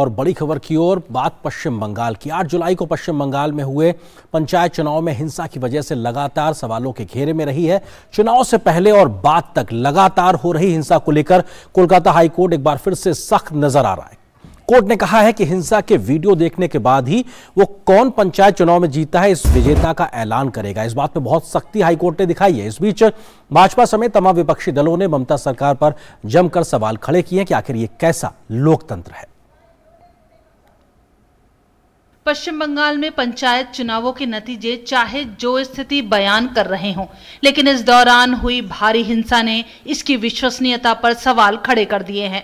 और बड़ी खबर की ओर बात पश्चिम बंगाल की 8 जुलाई को पश्चिम बंगाल में हुए पंचायत चुनाव में हिंसा की वजह से लगातार सवालों के घेरे में रही है चुनाव से पहले और बाद तक लगातार हो रही हिंसा को लेकर कोलकाता हाईकोर्ट एक बार फिर से सख्त नजर आ रहा है कोर्ट ने कहा है कि हिंसा के वीडियो देखने के बाद ही वो कौन पंचायत चुनाव में जीता है इस विजेता का ऐलान करेगा इस बात में बहुत सख्ती हाईकोर्ट ने दिखाई है इस बीच भाजपा समेत तमाम विपक्षी दलों ने ममता सरकार पर जमकर सवाल खड़े किए हैं कि आखिर ये कैसा लोकतंत्र है पश्चिम बंगाल में पंचायत चुनावों के नतीजे चाहे जो स्थिति बयान कर रहे हों लेकिन इस दौरान हुई भारी हिंसा ने इसकी विश्वसनीयता पर सवाल खड़े कर दिए हैं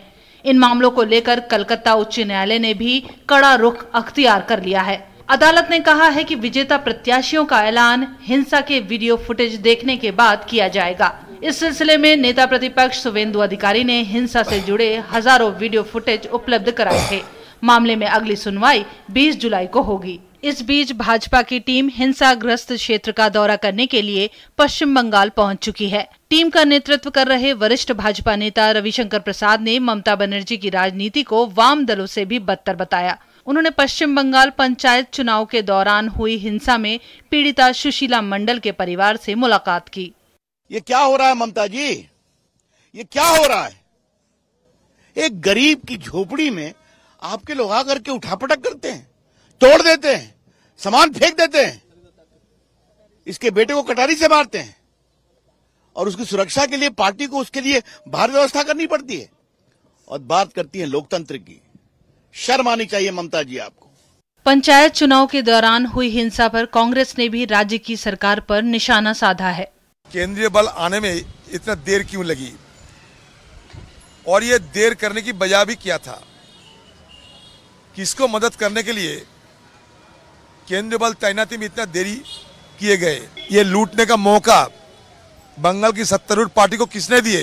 इन मामलों को लेकर कलकत्ता उच्च न्यायालय ने भी कड़ा रुख अख्तियार कर लिया है अदालत ने कहा है कि विजेता प्रत्याशियों का ऐलान हिंसा के वीडियो फुटेज देखने के बाद किया जाएगा इस सिलसिले में नेता प्रतिपक्ष सुवेंदु अधिकारी ने हिंसा से जुड़े हजारों वीडियो फुटेज उपलब्ध कराए थे मामले में अगली सुनवाई 20 जुलाई को होगी इस बीच भाजपा की टीम हिंसाग्रस्त क्षेत्र का दौरा करने के लिए पश्चिम बंगाल पहुंच चुकी है टीम का नेतृत्व कर रहे वरिष्ठ भाजपा नेता रविशंकर प्रसाद ने ममता बनर्जी की राजनीति को वाम दलों से भी बदतर बताया उन्होंने पश्चिम बंगाल पंचायत चुनाव के दौरान हुई हिंसा में पीड़िता सुशीला मंडल के परिवार से मुलाकात की ये क्या हो रहा है ममता जी ये क्या हो रहा है एक गरीब की झोपड़ी में आपके लोग आकर के उठापटक करते हैं तोड़ देते हैं सामान फेंक देते हैं इसके बेटे को कटारी से मारते हैं और उसकी सुरक्षा के लिए पार्टी को उसके लिए बाहर व्यवस्था करनी पड़ती है और बात करती है लोकतंत्र की शर्म आनी चाहिए ममता जी आपको पंचायत चुनाव के दौरान हुई हिंसा पर कांग्रेस ने भी राज्य की सरकार पर निशाना साधा है केंद्रीय बल आने में इतना देर क्यों लगी और ये देर करने की बजा भी किया था किसको मदद करने के लिए केंद्रीय बल तैनाती में इतना देरी किए गए ये लूटने का मौका बंगाल की सत्तारूढ़ पार्टी को किसने दिए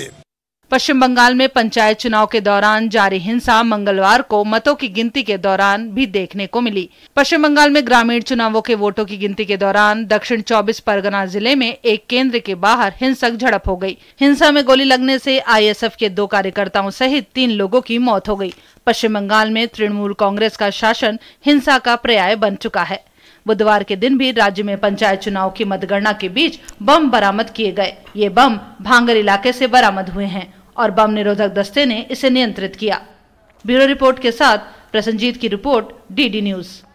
पश्चिम बंगाल में पंचायत चुनाव के दौरान जारी हिंसा मंगलवार को मतों की गिनती के दौरान भी देखने को मिली पश्चिम बंगाल में ग्रामीण चुनावों के वोटों की गिनती के दौरान दक्षिण 24 परगना जिले में एक केंद्र के बाहर हिंसक झड़प हो गई हिंसा में गोली लगने से आईएसएफ के दो कार्यकर्ताओं सहित तीन लोगों की मौत हो गयी पश्चिम बंगाल में तृणमूल कांग्रेस का शासन हिंसा का पर्याय बन चुका है बुधवार के दिन भी राज्य में पंचायत चुनाव की मतगणना के बीच बम बरामद किए गए ये बम भांगर इलाके से बरामद हुए हैं और बम निरोधक दस्ते ने इसे नियंत्रित किया ब्यूरो रिपोर्ट के साथ प्रसन्नजीत की रिपोर्ट डीडी न्यूज़